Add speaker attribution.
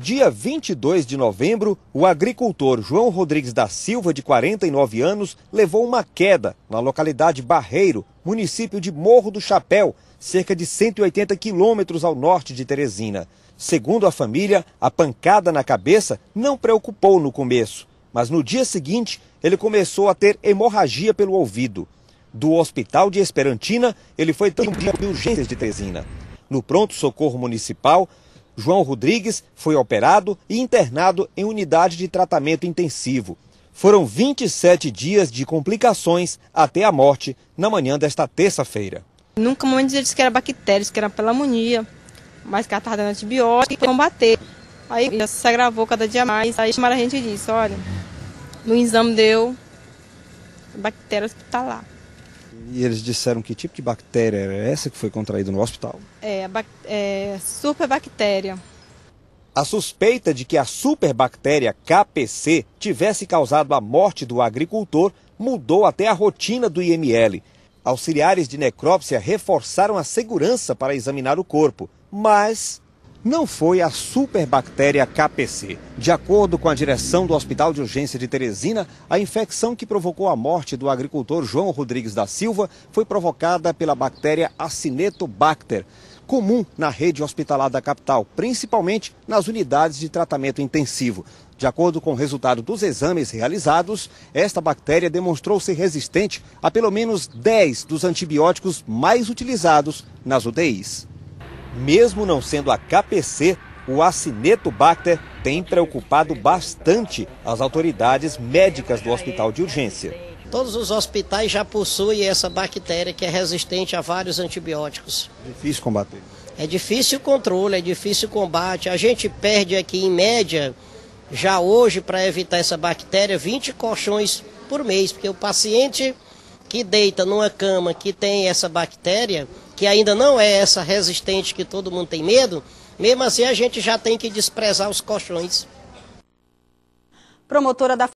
Speaker 1: Dia 22 de novembro, o agricultor João Rodrigues da Silva, de 49 anos, levou uma queda na localidade Barreiro, município de Morro do Chapéu, cerca de 180 quilômetros ao norte de Teresina. Segundo a família, a pancada na cabeça não preocupou no começo, mas no dia seguinte ele começou a ter hemorragia pelo ouvido. Do hospital de Esperantina, ele foi transferido para urgências de Teresina. No pronto-socorro municipal, João Rodrigues foi operado e internado em unidade de tratamento intensivo. Foram 27 dias de complicações até a morte na manhã desta terça-feira.
Speaker 2: Nunca mais disse que era bactérias, que era pneumonia, mas que ela estava dando antibiótico para combater. Aí se agravou cada dia mais. Aí chamaram a gente e disse, olha, no exame deu bactéria hospitalar. Tá
Speaker 1: e eles disseram que tipo de bactéria era essa que foi contraída no hospital?
Speaker 2: É, a é, superbactéria.
Speaker 1: A suspeita de que a superbactéria KPC tivesse causado a morte do agricultor mudou até a rotina do IML. Auxiliares de necrópsia reforçaram a segurança para examinar o corpo, mas não foi a superbactéria KPC. De acordo com a direção do Hospital de Urgência de Teresina, a infecção que provocou a morte do agricultor João Rodrigues da Silva foi provocada pela bactéria Acinetobacter, comum na rede hospitalar da capital, principalmente nas unidades de tratamento intensivo. De acordo com o resultado dos exames realizados, esta bactéria demonstrou ser resistente a pelo menos 10 dos antibióticos mais utilizados nas UTIs. Mesmo não sendo a KPC, o acinetobacter tem preocupado bastante as autoridades médicas do hospital de urgência.
Speaker 3: Todos os hospitais já possuem essa bactéria que é resistente a vários antibióticos.
Speaker 1: É difícil combater.
Speaker 3: É difícil o controle, é difícil o combate. A gente perde aqui, em média, já hoje, para evitar essa bactéria, 20 colchões por mês, porque o paciente que deita numa cama que tem essa bactéria, que ainda não é essa resistente que todo mundo tem medo, mesmo assim a gente já tem que desprezar os colchões. Promotora da